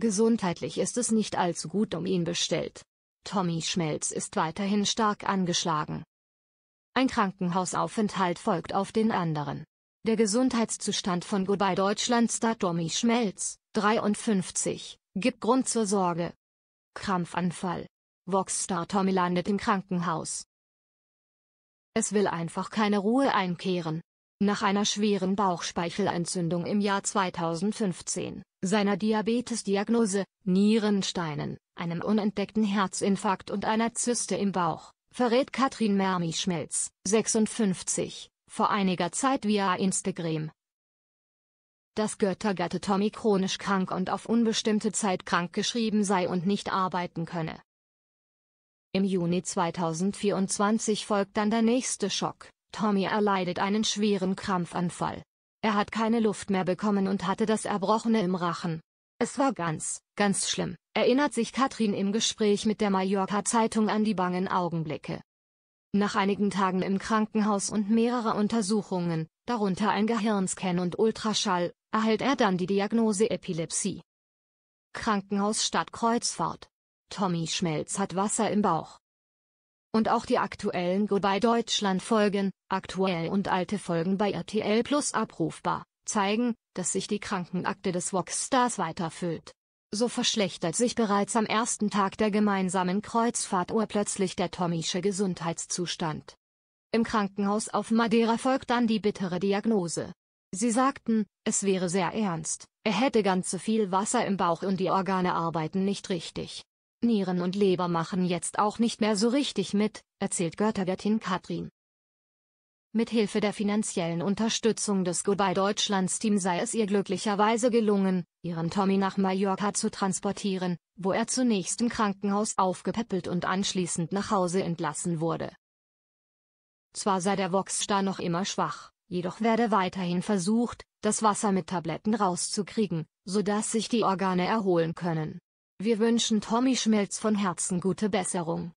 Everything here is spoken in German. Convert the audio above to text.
Gesundheitlich ist es nicht allzu gut um ihn bestellt. Tommy Schmelz ist weiterhin stark angeschlagen. Ein Krankenhausaufenthalt folgt auf den anderen. Der Gesundheitszustand von Goodbye Deutschland-Star Tommy Schmelz, 53, gibt Grund zur Sorge. Krampfanfall. Vox-Star Tommy landet im Krankenhaus. Es will einfach keine Ruhe einkehren. Nach einer schweren Bauchspeichelentzündung im Jahr 2015, seiner Diabetesdiagnose, Nierensteinen, einem unentdeckten Herzinfarkt und einer Zyste im Bauch, verrät Katrin Mermi-Schmelz, 56, vor einiger Zeit via Instagram. Dass Göttergatte Tommy chronisch krank und auf unbestimmte Zeit krank geschrieben sei und nicht arbeiten könne. Im Juni 2024 folgt dann der nächste Schock. Tommy erleidet einen schweren Krampfanfall. Er hat keine Luft mehr bekommen und hatte das Erbrochene im Rachen. Es war ganz, ganz schlimm, erinnert sich Katrin im Gespräch mit der Mallorca-Zeitung an die bangen Augenblicke. Nach einigen Tagen im Krankenhaus und mehrerer Untersuchungen, darunter ein Gehirnscan und Ultraschall, erhält er dann die Diagnose Epilepsie. Krankenhaus statt Kreuzfahrt. Tommy Schmelz hat Wasser im Bauch. Und auch die aktuellen Go bei Deutschland Folgen, aktuell und alte Folgen bei RTL Plus abrufbar, zeigen, dass sich die Krankenakte des Vox-Stars weiterfüllt. So verschlechtert sich bereits am ersten Tag der gemeinsamen Kreuzfahrt urplötzlich der tomische Gesundheitszustand. Im Krankenhaus auf Madeira folgt dann die bittere Diagnose. Sie sagten, es wäre sehr ernst, er hätte ganz zu viel Wasser im Bauch und die Organe arbeiten nicht richtig. Nieren und Leber machen jetzt auch nicht mehr so richtig mit, erzählt Götterwirtin Katrin. Mithilfe der finanziellen Unterstützung des Goodbye Deutschlands Team sei es ihr glücklicherweise gelungen, ihren Tommy nach Mallorca zu transportieren, wo er zunächst im Krankenhaus aufgepäppelt und anschließend nach Hause entlassen wurde. Zwar sei der Voxstar noch immer schwach, jedoch werde weiterhin versucht, das Wasser mit Tabletten rauszukriegen, sodass sich die Organe erholen können. Wir wünschen Tommy Schmelz von Herzen gute Besserung.